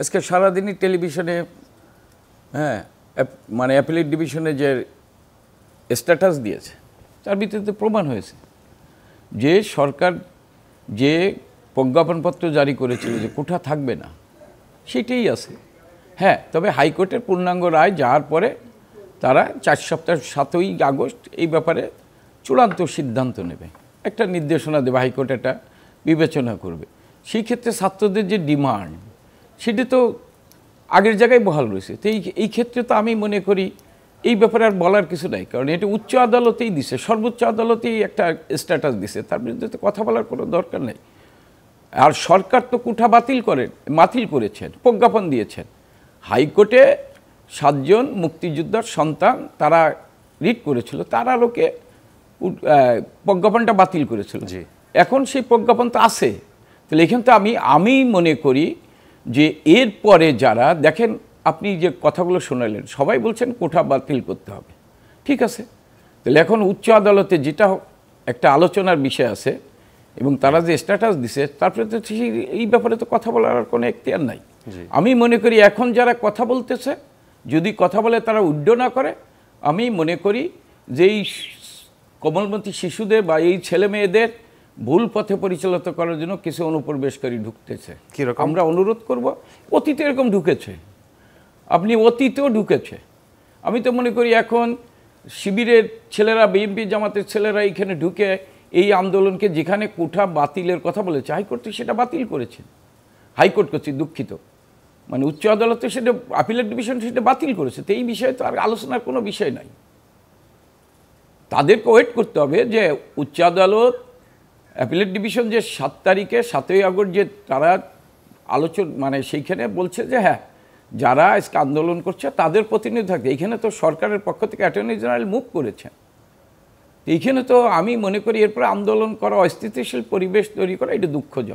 আজকে সারাদিনই টেলিভিশনে হ্যাঁ মানে অ্যাপিলেট ডিভিশনে যে স্ট্যাটাস দিয়েছে তার ভিত্তিতে প্রমাণ হয়েছে যে সরকার যে প্রজ্ঞাপনপত্র জারি করেছিল যে কোঠা থাকবে না সেটাই আছে হ্যাঁ তবে হাইকোর্টের পূর্ণাঙ্গ রায় যাওয়ার পরে তারা চার সপ্তাহ সাতই আগস্ট এই ব্যাপারে চূড়ান্ত সিদ্ধান্ত নেবে একটা নির্দেশনা দেবে হাইকোর্ট এটা বিবেচনা করবে সেই ক্ষেত্রে ছাত্রদের যে ডিমান্ড সেটি তো আগের জায়গায় বহাল রয়েছে তো এই ক্ষেত্রে তো আমি মনে করি এই ব্যাপারে আর বলার কিছু নাই কারণ এটা উচ্চ আদালতেই দিছে সর্বোচ্চ আদালতেই একটা স্ট্যাটাস দিছে তার বিরুদ্ধে তো কথা বলার কোনো দরকার নেই আর সরকার তো কুঠা বাতিল করেন মাতিল করেছেন প্রজ্ঞাপন দিয়েছেন হাইকোর্টে সাতজন মুক্তিযোদ্ধার সন্তান তারা রিট করেছিল তার আলোকে প্রজ্ঞাপনটা বাতিল করেছিল এখন সেই প্রজ্ঞাপন তো আছে তাহলে এখান তো আমি আমি মনে করি যে এর পরে যারা দেখেন আপনি যে কথাগুলো শোনালেন সবাই বলছেন কোঠা বাতিল করতে হবে ঠিক আছে তাহলে এখন উচ্চ আদালতে যেটা একটা আলোচনার বিষয় আছে এবং তারা যে স্ট্যাটাস দিছে তারপরে তো এই ব্যাপারে তো কথা বলার আর কোনো এখতিয়ার নাই আমি মনে করি এখন যারা কথা বলতেছে যদি কথা বলে তারা উড্ড না করে আমি মনে করি যে এই কোমলমতি শিশুদের বা এই ছেলে মেয়েদের ভুল পথে পরিচালিত করার জন্য কিছু অনুপ্রবেশকারী ঢুকতেছে কিরকম আমরা অনুরোধ করব অতীতে এরকম ঢুকেছে আপনি অতীতেও ঢুকেছে আমি তো মনে করি এখন শিবিরের ছেলেরা বিএনপি জামাতের ছেলেরা এইখানে ঢুকে এই আন্দোলনকে যেখানে কোঠা বাতিলের কথা বলেছে হাইকোর্ট তো সেটা বাতিল করেছে হাইকোর্ট করছি দুঃখিত মানে উচ্চ আদালতে সেটা আপিলের ডিভিশন সেটা বাতিল করেছে তো এই বিষয়ে তো আর আলোচনার কোনো বিষয় নাই তাদেরকে ওয়েট করতে হবে যে উচ্চ আদালত অ্যাপিলেট ডিভিশন যে সাত তারিখে সাতই আগস্ট যে তারা আলোচনা মানে সেইখানে বলছে যে হ্যাঁ যারা আজকে আন্দোলন করছে তাদের প্রতিনিধি থাকে এখানে তো সরকারের পক্ষ থেকে অ্যাটর্নি জেনারেল মুখ করেছেন এইখানে তো আমি মনে করি এরপরে আন্দোলন করা অস্থিতিশীল পরিবেশ তৈরি করা এটা দুঃখজনক